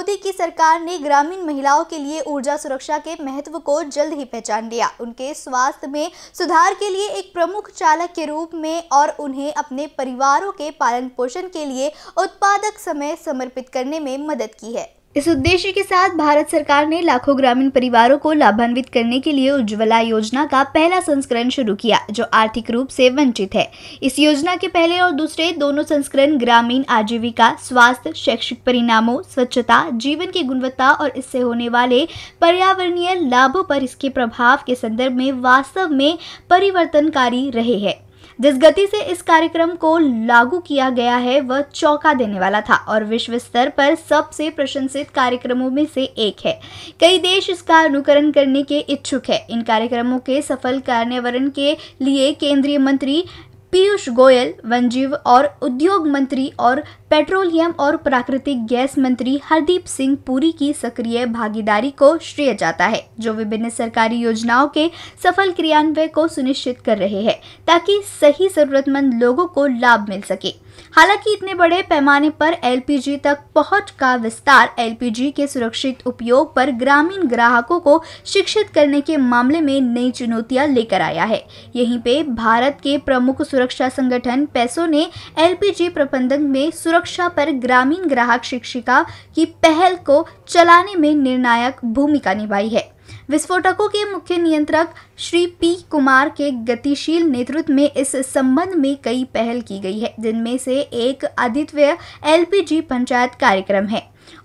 मोदी की सरकार ने ग्रामीण महिलाओं के लिए ऊर्जा सुरक्षा के महत्व को जल्द ही पहचान लिया उनके स्वास्थ्य में सुधार के लिए एक प्रमुख चालक के रूप में और उन्हें अपने परिवारों के पालन पोषण के लिए उत्पादक समय समर्पित करने में मदद की है इस उद्देश्य के साथ भारत सरकार ने लाखों ग्रामीण परिवारों को लाभान्वित करने के लिए उज्ज्वला योजना का पहला संस्करण शुरू किया जो आर्थिक रूप से वंचित है इस योजना के पहले और दूसरे दोनों संस्करण ग्रामीण आजीविका स्वास्थ्य शैक्षिक परिणामों स्वच्छता जीवन की गुणवत्ता और इससे होने वाले पर्यावरणीय लाभों पर इसके प्रभाव के संदर्भ में वास्तव में परिवर्तनकारी रहे हैं जिस गति से इस कार्यक्रम को लागू किया गया है वह चौंका देने वाला था और विश्व स्तर पर सबसे प्रशंसित कार्यक्रमों में से एक है कई देश इसका अनुकरण करने के इच्छुक है इन कार्यक्रमों के सफल कार्यान्वयन के लिए केंद्रीय मंत्री पीयूष गोयल वन जीव और उद्योग मंत्री और पेट्रोलियम और प्राकृतिक गैस मंत्री हरदीप सिंह पुरी की सक्रिय भागीदारी को श्रेय जाता है जो विभिन्न सरकारी योजनाओं के सफल क्रियान्वयन को सुनिश्चित कर रहे हैं ताकि सही जरूरतमंद लोगों को लाभ मिल सके हालांकि इतने बड़े पैमाने पर एलपीजी तक पहुंच का विस्तार एलपीजी के सुरक्षित उपयोग पर ग्रामीण ग्राहकों को शिक्षित करने के मामले में नई चुनौतियां लेकर आया है यहीं पे भारत के प्रमुख सुरक्षा संगठन पैसो ने एलपीजी प्रबंधन में सुरक्षा सुरक्षा पर ग्रामीण ग्राहक शिक्षिका की पहल को चलाने में निर्णायक भूमिका निभाई है विस्फोटकों के मुख्य नियंत्रक श्री पी कुमार के गतिशील नेतृत्व में इस संबंध में कई पहल की गई है जिनमें से एक आदित्य एलपीजी पंचायत कार्यक्रम है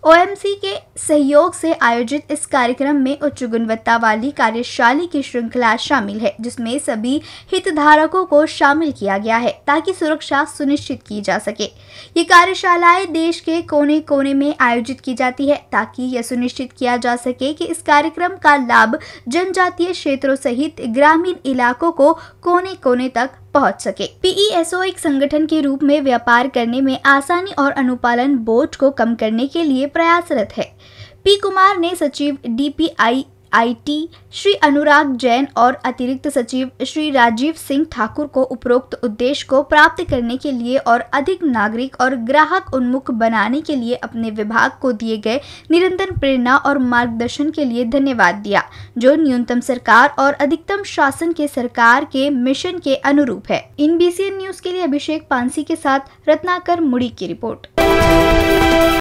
ओएमसी के सहयोग से आयोजित इस कार्यक्रम में उच्च गुणवत्ता वाली कार्यशाली की श्रृंखला शामिल है जिसमें सभी हितधारकों को शामिल किया गया है ताकि सुरक्षा सुनिश्चित की जा सके ये कार्यशालाएं देश के कोने कोने में आयोजित की जाती है ताकि यह सुनिश्चित किया जा सके कि इस कार्यक्रम का लाभ जनजातीय क्षेत्रों सहित ग्रामीण इलाकों को कोने कोने तक पहुंच सके पीईएसओ e एक संगठन के रूप में व्यापार करने में आसानी और अनुपालन बोर्ड को कम करने के लिए प्रयासरत है पी कुमार ने सचिव डीपीआई आईटी श्री अनुराग जैन और अतिरिक्त सचिव श्री राजीव सिंह ठाकुर को उपरोक्त उद्देश्य को प्राप्त करने के लिए और अधिक नागरिक और ग्राहक उन्मुख बनाने के लिए अपने विभाग को दिए गए निरंतर प्रेरणा और मार्गदर्शन के लिए धन्यवाद दिया जो न्यूनतम सरकार और अधिकतम शासन के सरकार के मिशन के अनुरूप है इन बी न्यूज के लिए अभिषेक पानसी के साथ रत्नाकर मुड़ी की रिपोर्ट